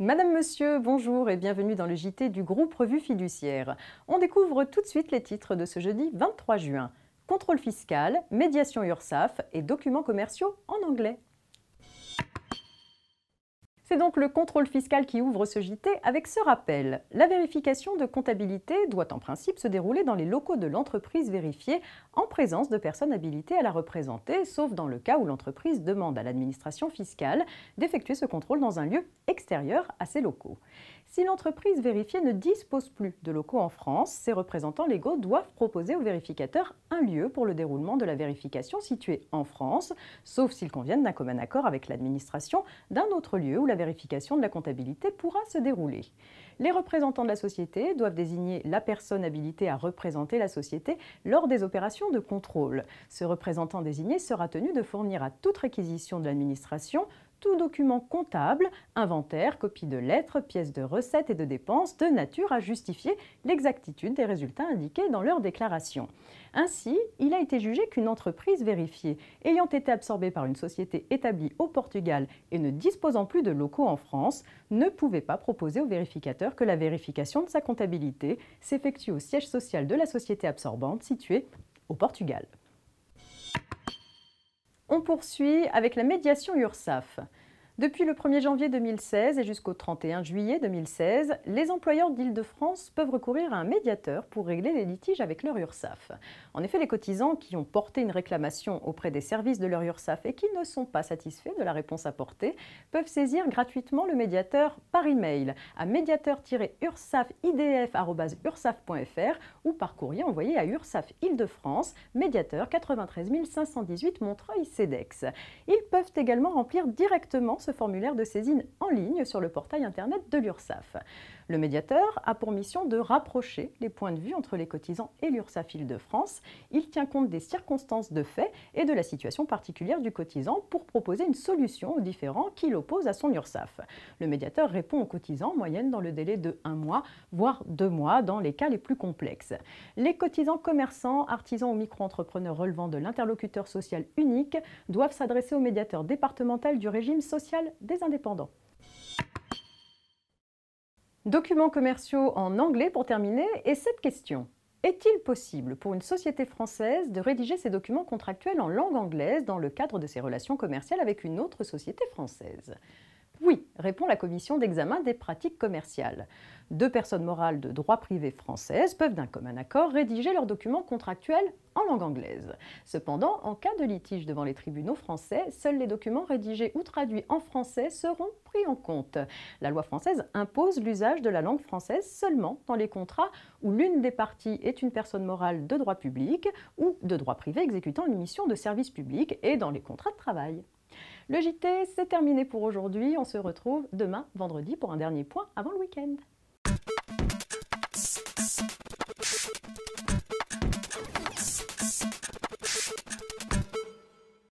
Madame, Monsieur, bonjour et bienvenue dans le JT du groupe Revue Fiduciaire. On découvre tout de suite les titres de ce jeudi 23 juin. Contrôle fiscal, médiation URSAF et documents commerciaux en anglais. C'est donc le contrôle fiscal qui ouvre ce JT avec ce rappel. La vérification de comptabilité doit en principe se dérouler dans les locaux de l'entreprise vérifiée en présence de personnes habilitées à la représenter, sauf dans le cas où l'entreprise demande à l'administration fiscale d'effectuer ce contrôle dans un lieu extérieur à ses locaux. Si l'entreprise vérifiée ne dispose plus de locaux en France, ses représentants légaux doivent proposer au vérificateur un lieu pour le déroulement de la vérification situé en France, sauf s'ils conviennent d'un commun accord avec l'administration d'un autre lieu où la vérification de la comptabilité pourra se dérouler. Les représentants de la société doivent désigner la personne habilitée à représenter la société lors des opérations de contrôle. Ce représentant désigné sera tenu de fournir à toute réquisition de l'administration tout document comptable, inventaire, copie de lettres, pièces de recettes et de dépenses de nature à justifier l'exactitude des résultats indiqués dans leur déclaration. Ainsi, il a été jugé qu'une entreprise vérifiée ayant été absorbée par une société établie au Portugal et ne disposant plus de locaux en France ne pouvait pas proposer au vérificateur que la vérification de sa comptabilité s'effectue au siège social de la société absorbante située au Portugal. On poursuit avec la médiation URSAF. Depuis le 1er janvier 2016 et jusqu'au 31 juillet 2016, les employeurs d'Île-de-France peuvent recourir à un médiateur pour régler les litiges avec leur URSAF. En effet, les cotisants qui ont porté une réclamation auprès des services de leur URSAF et qui ne sont pas satisfaits de la réponse apportée peuvent saisir gratuitement le médiateur par email à médiateur-ursafidf.ursaf.fr ou par courrier envoyé à URSAF Île-de-France, médiateur 93 518 Montreuil-Cedex. Ils peuvent également remplir directement ce formulaire de saisine en ligne sur le portail internet de l'URSSAF. Le médiateur a pour mission de rapprocher les points de vue entre les cotisants et l'URSSAF Île-de-France. Il tient compte des circonstances de fait et de la situation particulière du cotisant pour proposer une solution aux différents qui l'opposent à son URSAF. Le médiateur répond aux cotisants en moyenne dans le délai de un mois, voire deux mois dans les cas les plus complexes. Les cotisants commerçants, artisans ou micro-entrepreneurs relevant de l'interlocuteur social unique doivent s'adresser au médiateur départemental du régime social des indépendants. Documents commerciaux en anglais pour terminer, et cette question. Est-il possible pour une société française de rédiger ses documents contractuels en langue anglaise dans le cadre de ses relations commerciales avec une autre société française oui, répond la commission d'examen des pratiques commerciales. Deux personnes morales de droit privé françaises peuvent d'un commun accord rédiger leurs documents contractuels en langue anglaise. Cependant, en cas de litige devant les tribunaux français, seuls les documents rédigés ou traduits en français seront pris en compte. La loi française impose l'usage de la langue française seulement dans les contrats où l'une des parties est une personne morale de droit public ou de droit privé exécutant une mission de service public et dans les contrats de travail. Le JT, c'est terminé pour aujourd'hui. On se retrouve demain, vendredi, pour un dernier point avant le week-end.